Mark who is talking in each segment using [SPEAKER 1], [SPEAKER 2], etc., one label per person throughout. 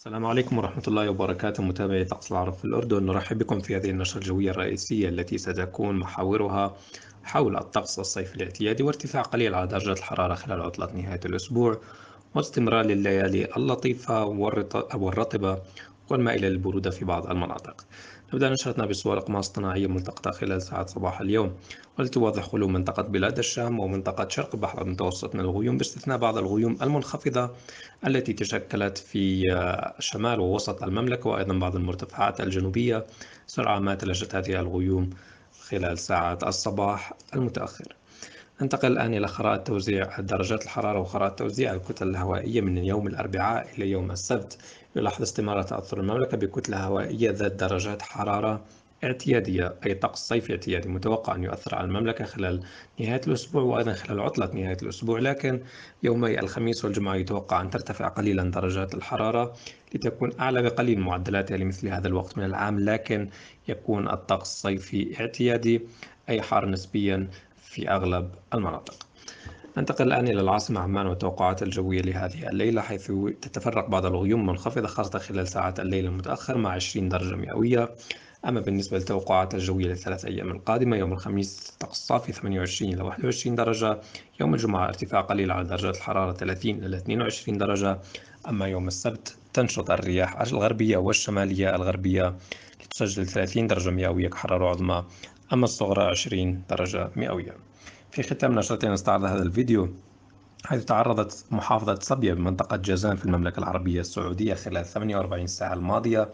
[SPEAKER 1] السلام عليكم ورحمة الله
[SPEAKER 2] وبركاته متابعي طقس العرب في الأردن نرحب بكم في هذه النشرة الجوية الرئيسية التي ستكون محاورها حول الطقس الصيفي الاعتيادي وارتفاع قليل على درجة الحرارة خلال عطلة نهاية الأسبوع واستمرار لليالي اللطيفة والرطبة والمائلة للبرودة في بعض المناطق تبدأ نشرتنا بصور أقمار اصطناعية ملتقطة خلال ساعات صباح اليوم والتي توضح خلو منطقة بلاد الشام ومنطقة شرق البحر المتوسط من الغيوم باستثناء بعض الغيوم المنخفضة التي تشكلت في شمال ووسط المملكة وأيضا بعض المرتفعات الجنوبية سرعة ما تلاشت هذه الغيوم خلال ساعات الصباح المتأخر ننتقل الآن إلى خرائط توزيع درجات الحرارة وخرائط توزيع الكتل الهوائية من يوم الأربعاء إلى يوم السبت يلاحظ استمرار تأثر المملكة بكتلة هوائية ذات درجات حرارة اعتيادية أي طقس صيفي اعتيادي متوقع أن يؤثر على المملكة خلال نهاية الأسبوع وأيضا خلال عطلة نهاية الأسبوع لكن يومي الخميس والجمعة يتوقع أن ترتفع قليلا درجات الحرارة لتكون أعلى بقليل معدلاتها لمثل هذا الوقت من العام لكن يكون الطقس صيفي اعتيادي أي حار نسبيا في أغلب المناطق ننتقل الآن إلى العاصمة عمان والتوقعات الجوية لهذه الليلة حيث تتفرق بعض الغيوم منخفضة خاصة خلال ساعات الليل المتأخر مع 20 درجة مئوية أما بالنسبة للتوقعات الجوية للثلاث أيام القادمة يوم الخميس طقس صافي 28 إلى 21 درجة يوم الجمعة ارتفاع قليل على درجات الحرارة 30 إلى 22 درجة أما يوم السبت تنشط الرياح الغربية والشمالية الغربية كي تسجل 30 درجة مئوية كحرارة عظمى أما الصغرى 20 درجة مئوية في ختام نشرتنا نستعرض هذا الفيديو حيث تعرضت محافظة صبية بمنطقة جازان في المملكة العربية السعودية خلال 48 ساعة الماضية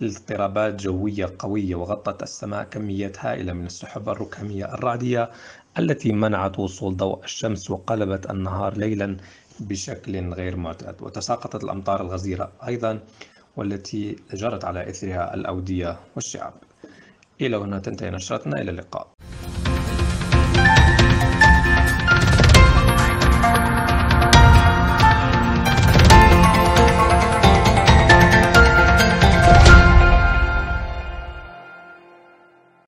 [SPEAKER 2] لاضطرابات جوية قوية وغطت السماء كميات هائلة من السحب الركامية الرعدية التي منعت وصول ضوء الشمس وقلبت النهار ليلا بشكل غير معتاد وتساقطت الأمطار الغزيرة أيضا والتي جرت على إثرها الأودية والشعب إلى هنا تنتهي نشرتنا إلى اللقاء